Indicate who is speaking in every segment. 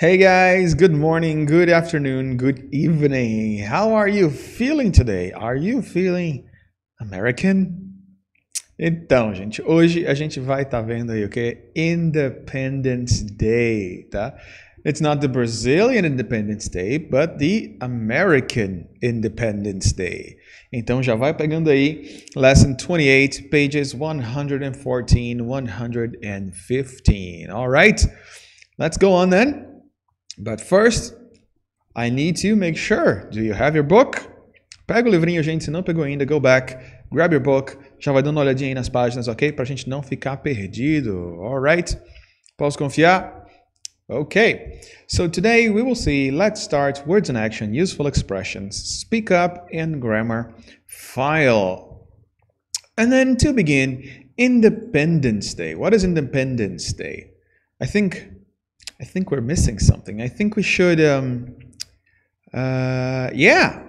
Speaker 1: Hey guys, good morning, good afternoon, good evening. How are you feeling today? Are you feeling American? Então, gente, hoje a gente vai estar tá vendo aí o que Independence Day, tá? It's not the Brazilian Independence Day, but the American Independence Day. Então já vai pegando aí lesson 28, pages 114, 115. All right? Let's go on then. But first, I need to make sure. Do you have your book? Pega o livrinho, gente. Se não pegou ainda, go back, grab your book. Já vai dando uma olhadinha aí nas páginas, ok? Para a gente não ficar perdido. Alright? Posso confiar? Okay, so today we will see let's start words in action, useful expressions, speak up, and grammar file. And then to begin, Independence Day. What is Independence Day? I think I think we're missing something. I think we should. Um, uh, yeah.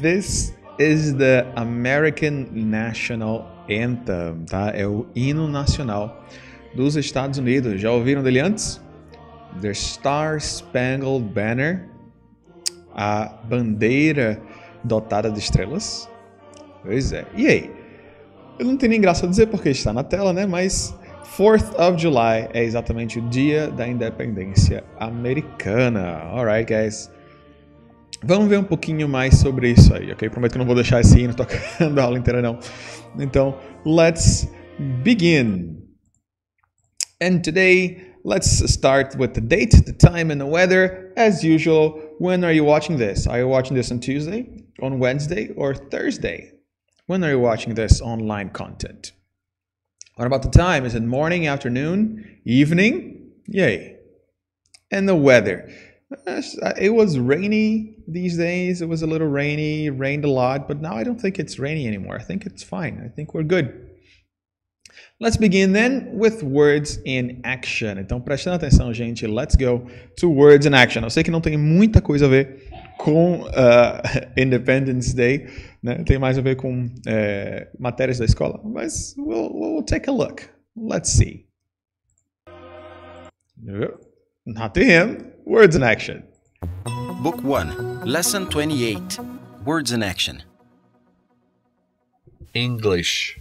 Speaker 1: This is the American National Anthem, tá? É o hino nacional dos Estados Unidos. Já ouviram dele antes? The Star Spangled Banner, a bandeira dotada de estrelas. Pois é. E aí? Eu não tenho nem graça a dizer porque está na tela, né? Mas 4th of July é exatamente o dia da independência americana. Alright, guys. Vamos ver um pouquinho mais sobre isso aí, ok? Prometo que não vou deixar esse hino tocando a aula inteira, não. Então, let's begin. And today, let's start with the date, the time, and the weather. As usual, when are you watching this? Are you watching this on Tuesday, on Wednesday, or Thursday? When are you watching this online content? What about the time? Is it morning, afternoon, evening? Yay. And the weather. Uh, it was rainy these days. It was a little rainy, rained a lot, but now I don't think it's rainy anymore. I think it's fine. I think we're good. Let's begin then with words in action. Então prestando atenção, gente. Let's go to words in action. Eu sei que não tem muita coisa a ver com uh, Independence Day, né? tem mais a ver com é, matérias da escola, mas we'll, we'll, take a look. Let's see. not to him. Words in action. Book 1, Lesson 28. Words in action. English.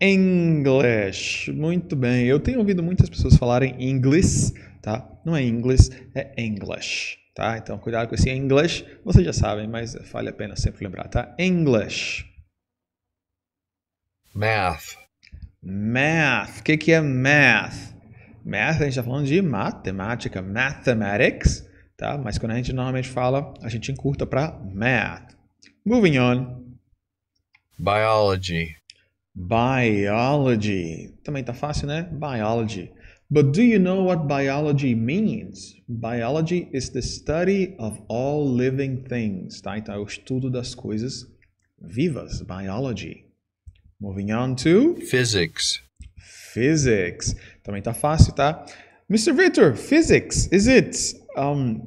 Speaker 1: English. Muito bem. Eu tenho ouvido muitas pessoas falarem inglês, tá? Não é inglês, é English. Tá? Então, cuidado com esse English. Vocês já sabem, mas vale a pena sempre lembrar, tá? English. Math. Math. O que, que é math? Math, a gente está falando de matemática, mathematics, tá? Mas quando a gente normalmente fala, a gente encurta para math. Moving on. Biology. Biology. Também tá fácil, né? Biology. But do you know what biology means? Biology is the study of all living things. Tá? Então, é o estudo das coisas vivas. Biology. Moving on to. Physics. Physics. Também tá fácil, tá? Mr. Victor, physics, is it. Um,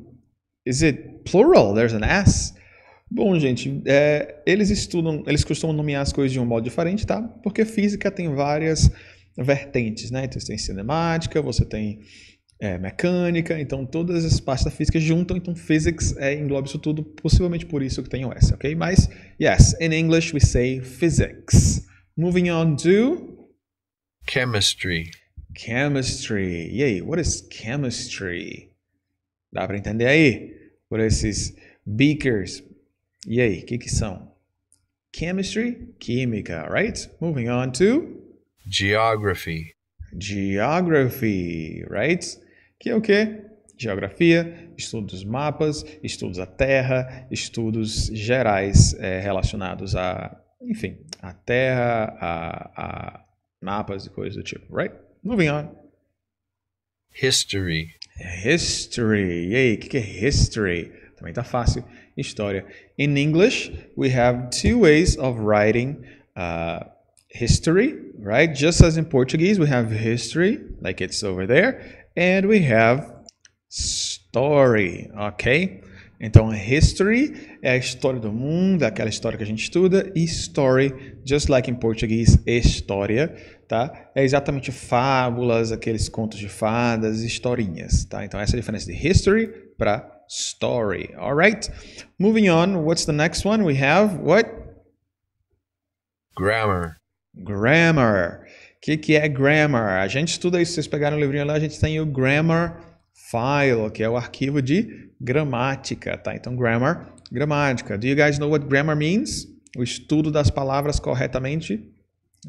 Speaker 1: is it plural? There's an S. Bom, gente, é, eles estudam, eles costumam nomear as coisas de um modo diferente, tá? Porque física tem várias vertentes, né? Então você tem cinemática, você tem é, mecânica, então todas as partes da física juntam, então physics é, engloba isso tudo, possivelmente por isso que tem o S, ok? Mas, yes, in English we say physics. Moving on to... Chemistry. Chemistry. E aí, what is chemistry? Dá para entender aí? Por esses beakers. E aí, o que que são? Chemistry, química, right? Moving on to... Geography. Geography, right? Que é o quê? Geografia, estudos dos mapas, estudos da terra, estudos gerais é, relacionados a, enfim, a terra, a, a mapas e coisas do tipo, right? Moving on. History. History. E aí, o que, que é history? Também tá fácil. História. In English, we have two ways of writing uh, history, right? Just as in Portuguese, we have history, like it's over there, and we have story, ok? Então, history é a história do mundo, é aquela história que a gente estuda, e story, just like em português, história, tá? É exatamente fábulas, aqueles contos de fadas, historinhas, tá? Então, essa é a diferença de history para story, alright? Moving on, what's the next one? We have what? Grammar. Grammar. O que, que é grammar? A gente estuda isso, vocês pegaram o livrinho lá, a gente tem o grammar file, que é o arquivo de gramática, tá? Então, grammar, gramática. Do you guys know what grammar means? O estudo das palavras corretamente.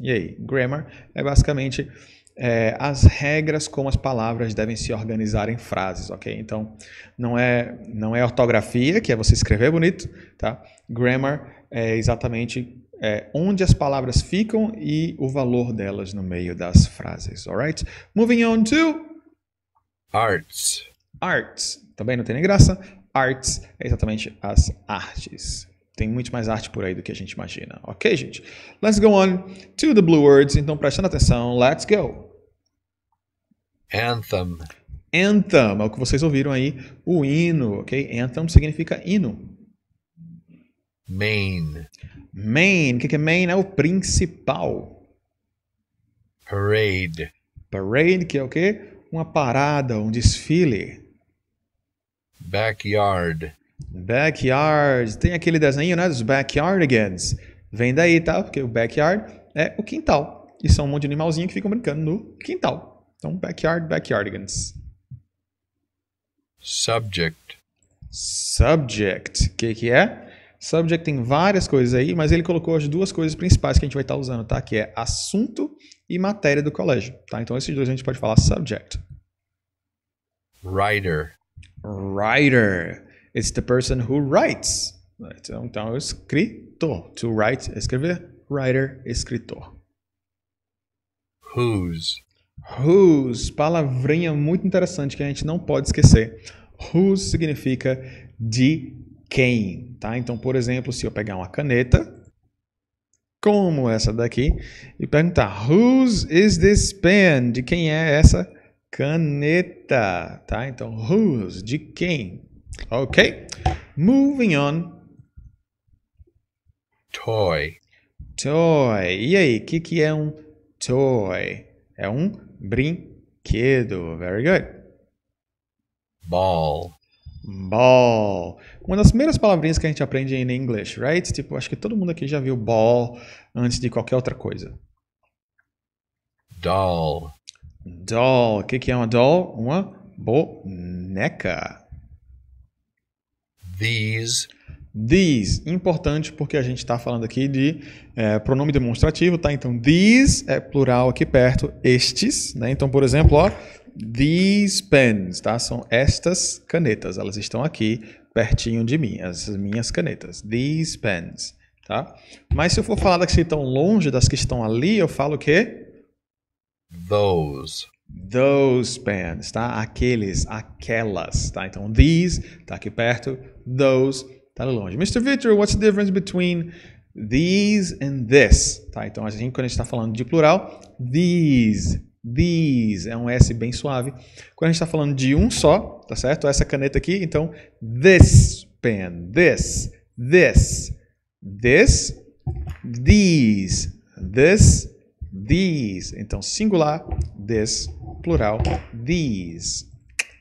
Speaker 1: E aí, grammar é basicamente é, as regras como as palavras devem se organizar em frases, ok? Então, não é, não é ortografia, que é você escrever bonito, tá? Grammar é exatamente é, onde as palavras ficam e o valor delas no meio das frases, alright? Moving on to arts. Arts. Também não tem nem graça. Arts é exatamente as artes. Tem muito mais arte por aí do que a gente imagina. Ok, gente? Let's go on to the blue words. Então, prestando atenção, let's go. Anthem. Anthem é o que vocês ouviram aí, o hino, ok? Anthem significa hino. Main. Main. O que, que é main? É o principal. Parade. Parade, que é o quê? Uma parada, um desfile. Backyard. Backyard. Tem aquele desenho, né? Dos backyardigans. Vem daí, tá? Porque o backyard é o quintal. E são um monte de animalzinho que ficam brincando no quintal. Então, backyard, backyardigans. Subject. Subject. O que, que é? Subject tem várias coisas aí, mas ele colocou as duas coisas principais que a gente vai estar tá usando, tá? Que é assunto e matéria do colégio, tá? Então esses dois a gente pode falar subject. Writer. Writer. It's the person who writes. Então, então é escritor. To write, escrever. Writer, escritor. Whose. Whose. Palavrinha muito interessante que a gente não pode esquecer. Whose significa de quem, tá? Então, por exemplo, se eu pegar uma caneta, como essa daqui, e perguntar whose is this pen? De quem é essa caneta, tá? Então, whose, de quem? Ok? Moving on. Toy. Toy. E aí, o que, que é um toy? É um brinquedo. Very good. Ball. Ball. Uma das primeiras palavrinhas que a gente aprende em inglês, right? Tipo, acho que todo mundo aqui já viu ball antes de qualquer outra coisa. Doll. Doll. O que, que é uma doll? Uma boneca. These. These. Importante porque a gente está falando aqui de é, pronome demonstrativo, tá? Então, these é plural aqui perto, estes, né? Então, por exemplo, ó. These pens, tá? São estas canetas. Elas estão aqui pertinho de mim, as minhas canetas. These pens, tá? Mas se eu for falar das que estão longe, das que estão ali, eu falo o quê? Those. Those pens, tá? Aqueles, aquelas, tá? Então, these tá aqui perto, those tá longe. Mr. Victor, what's the difference between these and this? Tá? Então, a gente, quando a gente está falando de plural, these these é um S bem suave. Quando a gente está falando de um só, tá certo? Essa caneta aqui, então, this pen, this, this, this, these, this, these. Então, singular, this, plural, these.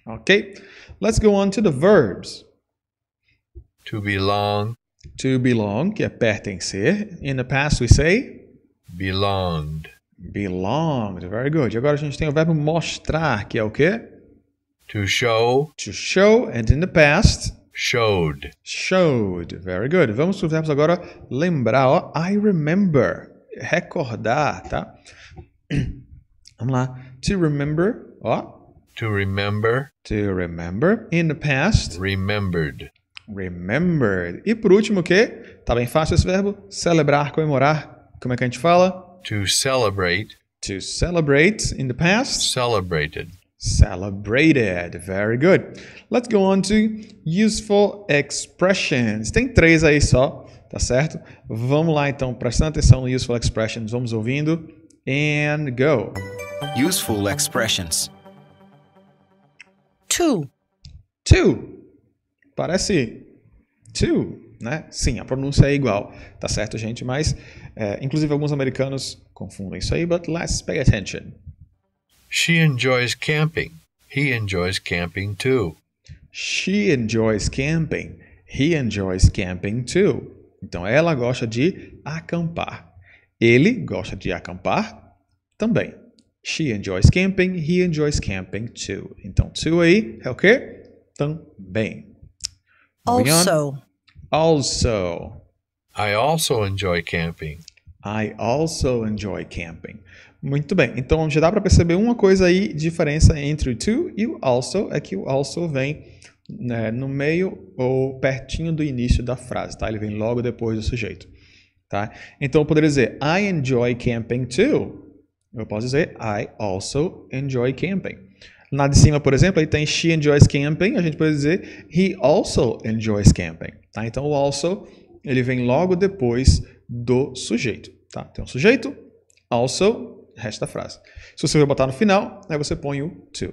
Speaker 1: Ok? Let's go on to the verbs. To belong. To belong, que é pertencer. In the past we say belonged. Belonged. Very good. E agora a gente tem o verbo mostrar, que é o quê? To show. To show. And in the past. Showed. Showed. Very good. Vamos para os verbos agora lembrar. Ó. I remember. Recordar, tá? Vamos lá. To remember. Ó. To remember. To remember. In the past. Remembered. Remembered. E por último, o quê? Tá bem fácil esse verbo? Celebrar, comemorar. Como é que a gente fala? To celebrate. To celebrate in the past. Celebrated. Celebrated. Very good. Let's go on to useful expressions. Tem três aí só, tá certo? Vamos lá então, prestando atenção no useful expressions. Vamos ouvindo. And go. Useful expressions. Two. Two. Parece two. Né? Sim, a pronúncia é igual, tá certo, gente? Mas, é, inclusive, alguns americanos confundem isso aí, but let's pay attention. She enjoys camping. He enjoys camping too. She enjoys camping. He enjoys camping too. Então, ela gosta de acampar. Ele gosta de acampar também. She enjoys camping. He enjoys camping too. Então, too aí é o quê? Também. Also also. I also enjoy camping. I also enjoy camping. Muito bem, então já dá para perceber uma coisa aí, diferença entre o to e o also, é que o also vem né, no meio ou pertinho do início da frase, tá? Ele vem logo depois do sujeito, tá? Então eu poderia dizer, I enjoy camping too. Eu posso dizer, I also enjoy camping. Na de cima, por exemplo, aí tem she enjoys camping, a gente pode dizer he also enjoys camping. Tá? Então o also ele vem logo depois do sujeito. Tá? Tem um sujeito, also, resto da frase. Se você for botar no final, aí você põe o to.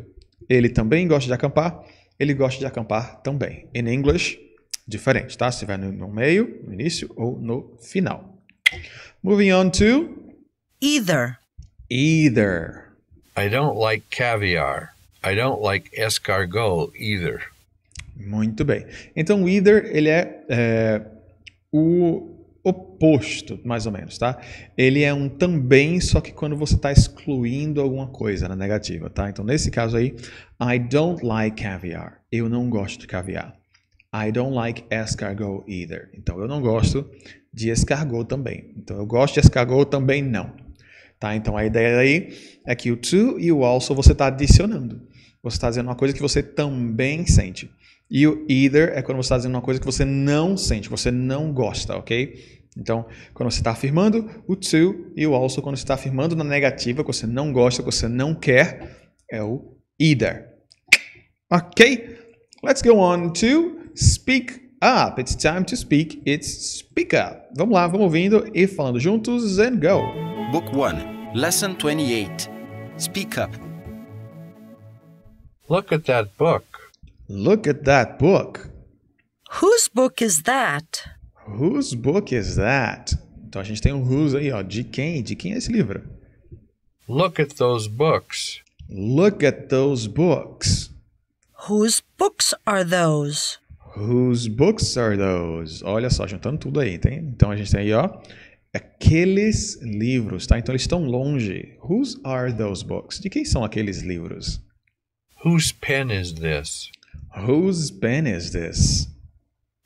Speaker 1: Ele também gosta de acampar, ele gosta de acampar também. In English, diferente, tá? Se vai no meio, no início ou no final. Moving on to either. Either. I don't like caviar. I don't like escargot either. Muito bem. Então, o either, ele é, é o oposto, mais ou menos, tá? Ele é um também, só que quando você está excluindo alguma coisa na negativa, tá? Então, nesse caso aí, I don't like caviar. Eu não gosto de caviar. I don't like escargot either. Então, eu não gosto de escargot também. Então, eu gosto de escargot também não. Tá? Então a ideia aí é que o to e o also você está adicionando. Você está dizendo uma coisa que você também sente. E o either é quando você está dizendo uma coisa que você não sente, você não gosta, ok? Então, quando você está afirmando o to e o also, quando você está afirmando na negativa, que você não gosta, que você não quer, é o either. Ok? Let's go on to speak up. It's time to speak. It's speak up. Vamos lá, vamos ouvindo e falando juntos and go. Book 1, Lesson 28 Speak Up. Look at that book. Look at that book. Whose book is that? Whose book is that? Então a gente tem um whose aí, ó. De quem? De quem é esse livro? Look at those books. Look at those books. Whose books are those? Whose books are those? Olha só, juntando tudo aí, tem? Então a gente tem aí, ó. aqueles livros, tá? Então eles estão longe. Whose are those books? De quem são aqueles livros? Whose pen is this? Whose pen is this?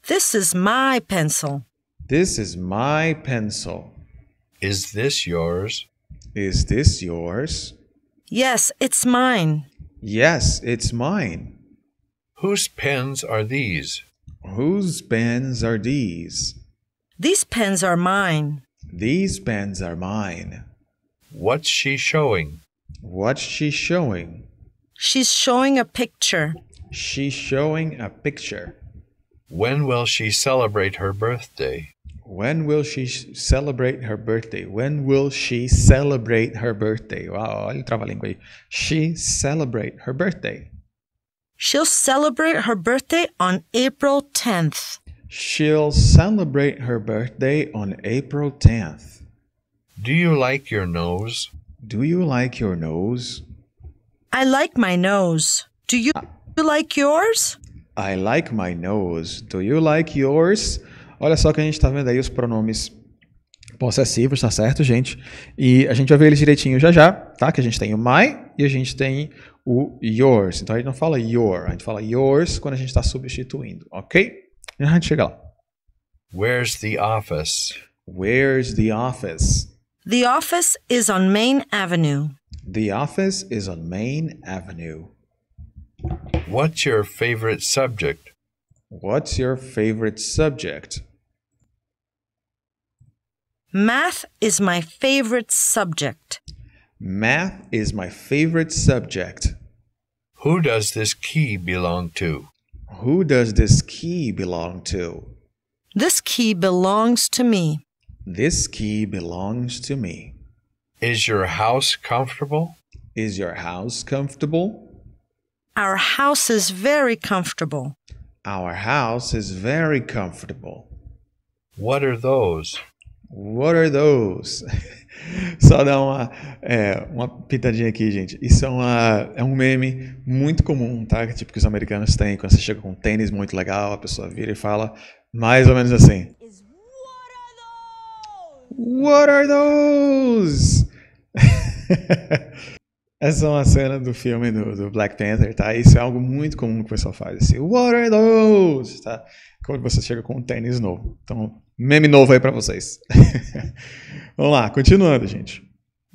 Speaker 1: This is my pencil. This is my pencil. Is this yours? Is this yours? Yes, it's mine. Yes, it's mine. Whose pens are these? Whose pens are these? These pens are mine. These pens are mine. What's she showing? What's she showing? She's showing a picture. She's showing a picture. When will she celebrate her birthday? When will she celebrate her birthday? When will she celebrate her birthday? Wow, trava-língua She celebrate her birthday. She'll celebrate her birthday on April 10th. She'll celebrate her birthday on April 10th. Do you like your nose? Do you like your nose? I like my nose. Do you, do you like yours? I like my nose. Do you like yours? Olha só que a gente está vendo aí os pronomes possessivos, tá certo, gente? E a gente vai ver eles direitinho já já, tá? Que a gente tem o my e a gente tem o yours. Então a gente não fala your, a gente fala yours quando a gente está substituindo, ok? A Where's the office? Where's the office? The office is on Main Avenue. The office is on Main Avenue. What's your favorite subject? What's your favorite subject? Math is my favorite subject. Math is my favorite subject. Who does this key belong to? Who does this key belong to? This key belongs to me. This key belongs to me. Is your house comfortable? Is your house comfortable? Our house is very comfortable. Our house is very comfortable. What are those? What are those? Só dar uma, é, uma pitadinha aqui, gente. Isso é, uma, é um meme muito comum, tá? Tipo que os americanos têm. Quando você chega com um tênis muito legal, a pessoa vira e fala mais ou menos assim. What are those? What are those? Essa é uma cena do filme do, do, Black Panther, tá? Isso é algo muito comum que o pessoal faz. Assim, What those? Tá? Quando você chega com um tênis novo. Então, meme novo aí para vocês. Vamos lá, continuando, gente.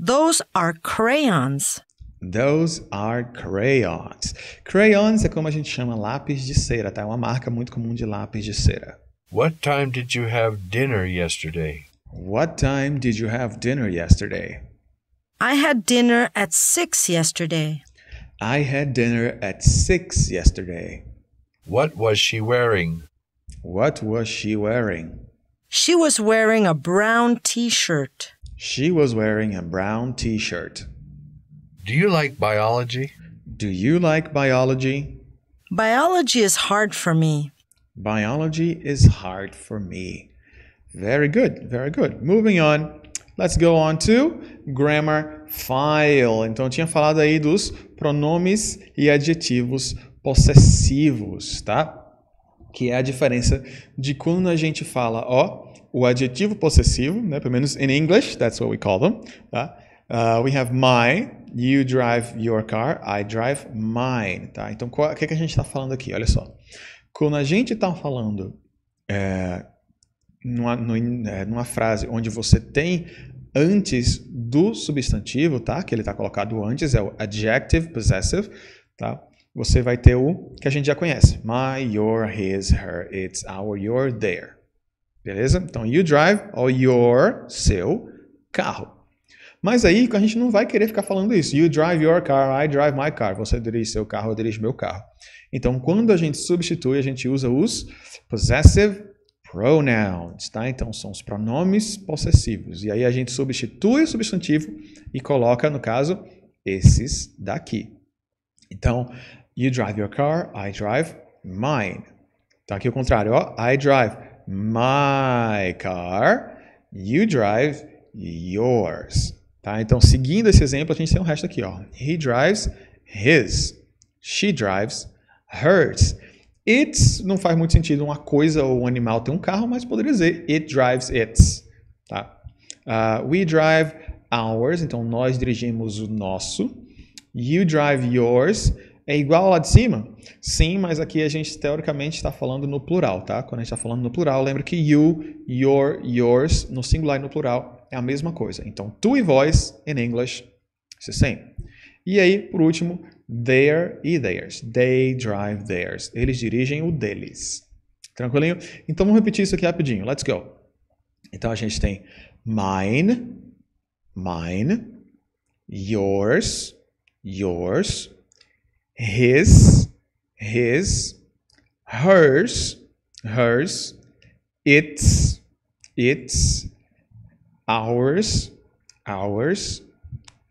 Speaker 1: Those are crayons. Those are crayons. Crayons é como a gente chama lápis de cera, tá? É uma marca muito comum de lápis de cera. What time did you have dinner yesterday? What time did you have dinner yesterday? I had dinner at six yesterday. I had dinner at six yesterday. What was she wearing? What was she wearing? She was wearing a brown t shirt. She was wearing a brown t shirt. Do you like biology? Do you like biology? Biology is hard for me. Biology is hard for me. Very good, very good. Moving on. Let's go on to grammar file. Então, eu tinha falado aí dos pronomes e adjetivos possessivos, tá? Que é a diferença de quando a gente fala, ó, o adjetivo possessivo, né? Pelo menos in English, that's what we call them, tá? Uh, we have my, you drive your car, I drive mine, tá? Então, o que, é que a gente está falando aqui? Olha só. Quando a gente está falando é, numa, é, numa frase onde você tem antes do substantivo, tá? Que ele está colocado antes, é o adjective possessive, tá? Você vai ter o que a gente já conhece. My, your, his, her, it's, our, your, their. Beleza? Então, you drive, or your, seu, carro. Mas aí a gente não vai querer ficar falando isso. You drive your car, I drive my car. Você dirige seu carro, eu dirijo meu carro. Então, quando a gente substitui, a gente usa os possessive pronouns, tá? Então são os pronomes possessivos. E aí a gente substitui o substantivo e coloca, no caso, esses daqui. Então, you drive your car, I drive mine. Então aqui o contrário, ó, I drive my car, you drive yours. Tá? Então, seguindo esse exemplo, a gente tem o resto aqui, ó. He drives his, she drives hers. It's não faz muito sentido uma coisa ou um animal ter um carro, mas poderia dizer it drives it's. Tá? Uh, we drive ours, então nós dirigimos o nosso. You drive yours. É igual lá de cima? Sim, mas aqui a gente teoricamente está falando no plural, tá? Quando a gente está falando no plural, lembra que you, your, yours, no singular e no plural é a mesma coisa. Então, tu e vós, in English, the same. E aí, por último, Their e theirs. They drive theirs. Eles dirigem o deles. Tranquilinho? Então vamos repetir isso aqui rapidinho. Let's go. Então a gente tem mine, mine, yours, yours, his, his, hers, hers, its, its, ours, ours,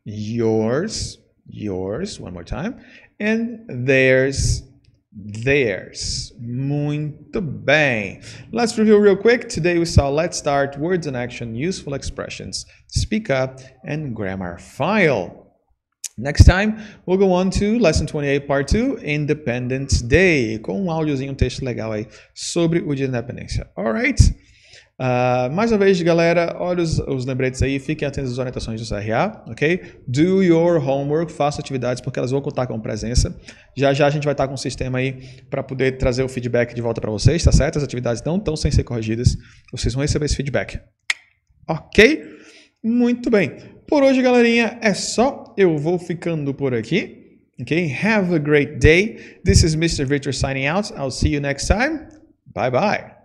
Speaker 1: yours, yours, one more time, and theirs, theirs. Muito bem. Let's review real quick. Today we saw let's start, words and action, useful expressions, speak up, and grammar file. Next time, we'll go on to Lesson 28, Part 2, Independence Day, com um áudiozinho, um texto legal aí sobre o Dia da Independência. Alright? Uh, mais uma vez, galera, olha os, os lembretes aí, fiquem atentos às orientações do CRA, ok? Do your homework, faça atividades porque elas vão contar com presença. Já já a gente vai estar com um sistema aí para poder trazer o feedback de volta para vocês, tá certo? As atividades não estão sem ser corrigidas, vocês vão receber esse feedback, ok? Muito bem. Por hoje, galerinha, é só. Eu vou ficando por aqui. Ok? have a great day. This is Mr. Victor signing out. I'll see you next time. Bye bye.